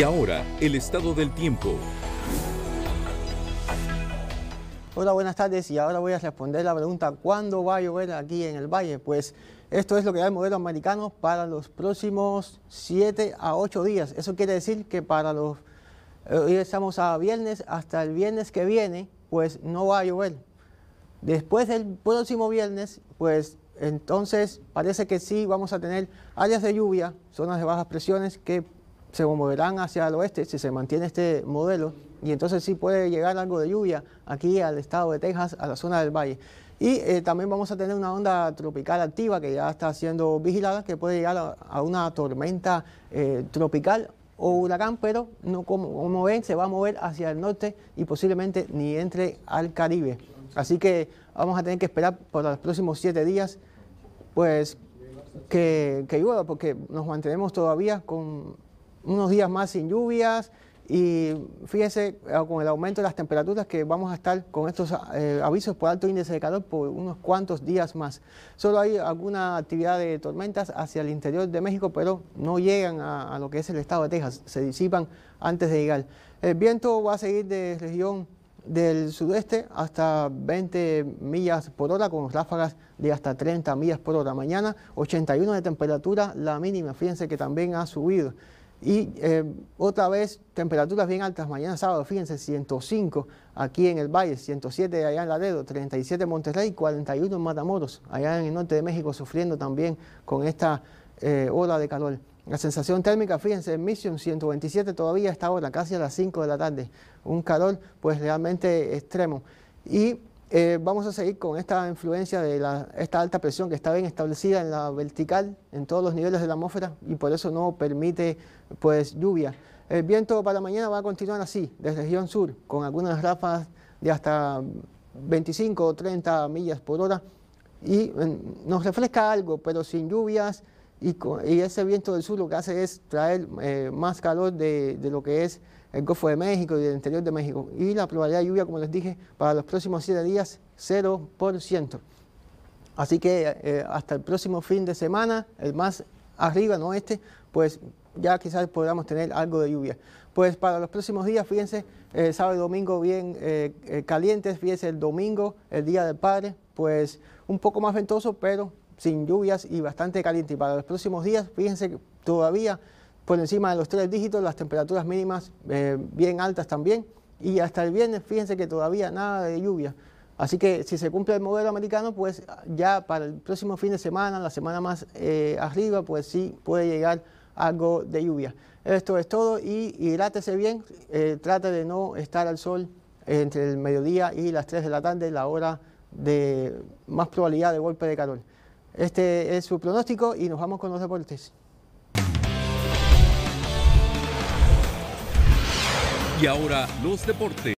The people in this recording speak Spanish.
Y ahora, el estado del tiempo. Hola, buenas tardes y ahora voy a responder la pregunta ¿cuándo va a llover aquí en el valle? Pues esto es lo que da el modelo americano para los próximos 7 a 8 días. Eso quiere decir que para los... Eh, hoy estamos a viernes, hasta el viernes que viene, pues no va a llover. Después del próximo viernes, pues entonces parece que sí vamos a tener áreas de lluvia, zonas de bajas presiones que se moverán hacia el oeste si se mantiene este modelo y entonces sí puede llegar algo de lluvia aquí al estado de Texas, a la zona del valle. Y eh, también vamos a tener una onda tropical activa que ya está siendo vigilada, que puede llegar a, una tormenta eh, tropical o huracán, pero no como, como, ven se va a mover hacia el norte y posiblemente ni entre al Caribe. Así que vamos a tener que esperar por los próximos siete días, pues que, que llueva, porque nos mantenemos todavía con unos días más sin lluvias y fíjese eh, con el aumento de las temperaturas que vamos a estar con estos eh, avisos por alto índice de calor por unos cuantos días más. Solo hay alguna actividad de tormentas hacia el interior de México, pero no llegan a, lo que es el estado de Texas, se disipan antes de llegar. El viento va a seguir de región del sudeste hasta 20 millas por hora con ráfagas de hasta 30 millas por hora. Mañana 81 de temperatura, la mínima, fíjense que también ha subido. Y eh, otra vez, temperaturas bien altas. Mañana sábado, fíjense, 105 aquí en el Valle, 107 allá en Laredo, 37 en Monterrey, 41 en Matamoros, allá en el norte de México, sufriendo también con esta eh, ola de calor. La sensación térmica, fíjense, en Mission 127 todavía está ahora, casi a las 5 de la tarde. Un calor pues realmente extremo. Y eh, vamos a seguir con esta influencia de esta alta presión que está bien establecida en la vertical, en todos los niveles de la atmósfera y por eso no permite pues, lluvia. El viento para mañana va a continuar así, desde región sur, con algunas ráfagas de hasta 25 o 30 millas por hora y mm, nos refresca algo, pero sin lluvias, y, ese viento del sur lo que hace es traer eh, más calor de, lo que es el Golfo de México y del interior de México. Y la probabilidad de lluvia, como les dije, para los próximos 7 días, 0%. Así que eh, hasta el próximo fin de semana, el más arriba, no este, pues ya quizás podamos tener algo de lluvia. Pues para los próximos días, fíjense, eh, sábado y domingo bien calientes, fíjense el domingo, el Día del Padre, pues un poco más ventoso, pero sin lluvias y bastante caliente. Y para los próximos días, fíjense que todavía por encima de los tres dígitos, las temperaturas mínimas eh, bien altas también. Y hasta el viernes, fíjense que todavía nada de lluvia. Así que si se cumple el modelo americano, pues ya para el próximo fin de semana, la semana más eh, arriba, pues sí puede llegar algo de lluvia. Esto es todo y hidrátese bien, eh, trate de no estar al sol entre el mediodía y las 3 de la tarde, la hora de más probabilidad de golpe de calor. Este es su pronóstico y nos vamos con los deportes. Y ahora los deportes.